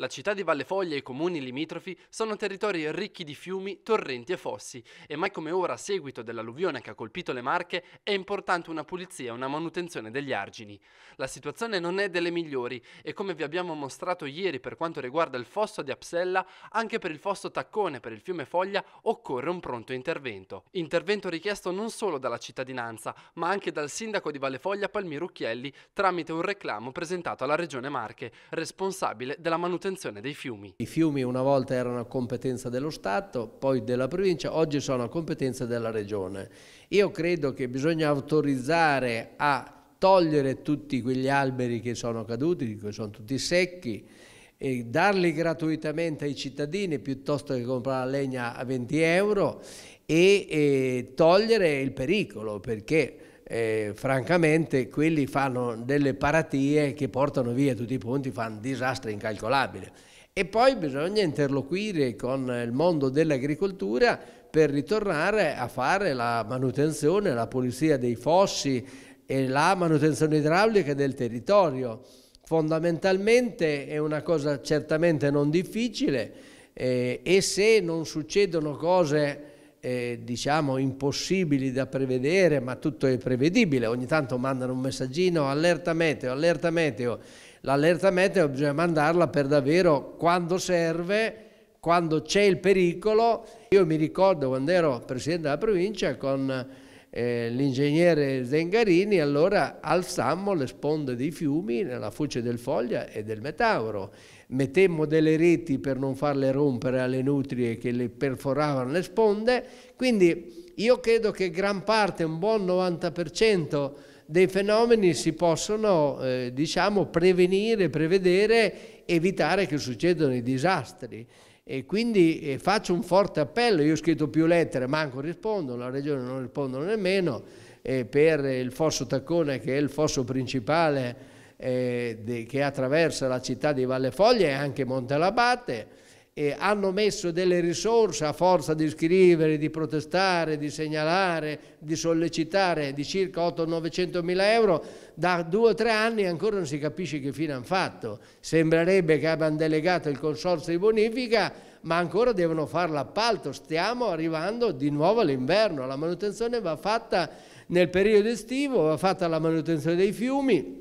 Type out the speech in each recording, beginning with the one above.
La città di Vallefoglia e i comuni limitrofi sono territori ricchi di fiumi, torrenti e fossi e mai come ora a seguito dell'alluvione che ha colpito le Marche è importante una pulizia e una manutenzione degli argini. La situazione non è delle migliori e come vi abbiamo mostrato ieri per quanto riguarda il fosso di Apsella, anche per il fosso Taccone per il fiume Foglia occorre un pronto intervento. Intervento richiesto non solo dalla cittadinanza ma anche dal sindaco di Vallefoglia Palmiro Chielli tramite un reclamo presentato alla Regione Marche, responsabile della manutenzione manutenzione dei fiumi. I fiumi una volta erano a competenza dello Stato, poi della provincia, oggi sono a competenza della regione. Io credo che bisogna autorizzare a togliere tutti quegli alberi che sono caduti, che sono tutti secchi, e darli gratuitamente ai cittadini piuttosto che comprare legna a 20 euro e, e togliere il pericolo perché eh, francamente quelli fanno delle paratie che portano via tutti i punti, fanno disastri incalcolabili. E poi bisogna interloquire con il mondo dell'agricoltura per ritornare a fare la manutenzione, la pulizia dei fossi e la manutenzione idraulica del territorio. Fondamentalmente è una cosa certamente non difficile eh, e se non succedono cose eh, diciamo impossibili da prevedere, ma tutto è prevedibile. Ogni tanto mandano un messaggino, allerta meteo, allerta meteo. L'allerta meteo bisogna mandarla per davvero quando serve, quando c'è il pericolo. Io mi ricordo quando ero presidente della provincia con eh, l'ingegnere Zengarini allora alzammo le sponde dei fiumi nella foce del Foglia e del Metauro, mettemmo delle reti per non farle rompere alle nutrie che le perforavano le sponde, quindi io credo che gran parte, un buon 90% dei fenomeni si possono eh, diciamo prevenire, prevedere, evitare che succedano i disastri. E quindi eh, faccio un forte appello, io ho scritto più lettere, manco rispondono, la Regione non rispondono nemmeno, eh, per il fosso Taccone che è il fosso principale eh, che attraversa la città di Valle Foglia e anche Montelabate eh, hanno messo delle risorse a forza di scrivere, di protestare, di segnalare, di sollecitare di circa 8-900 mila euro, da due o tre anni ancora non si capisce che fine hanno fatto. Sembrerebbe che abbiano delegato il consorzio di bonifica, ma ancora devono fare l'appalto. Stiamo arrivando di nuovo all'inverno, la manutenzione va fatta nel periodo estivo, va fatta la manutenzione dei fiumi,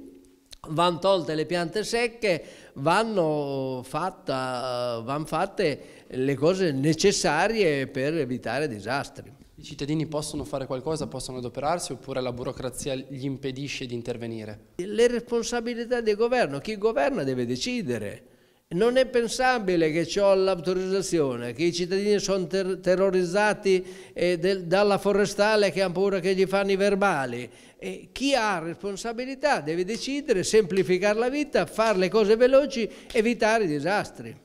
vanno tolte le piante secche, vanno, fatta, vanno fatte le cose necessarie per evitare disastri. I cittadini possono fare qualcosa, possono adoperarsi oppure la burocrazia gli impedisce di intervenire? Le responsabilità del governo, chi governa deve decidere. Non è pensabile che ho l'autorizzazione, che i cittadini sono ter terrorizzati eh, del, dalla forestale che hanno paura che gli fanno i verbali. E chi ha responsabilità deve decidere, semplificare la vita, fare le cose veloci, evitare i disastri.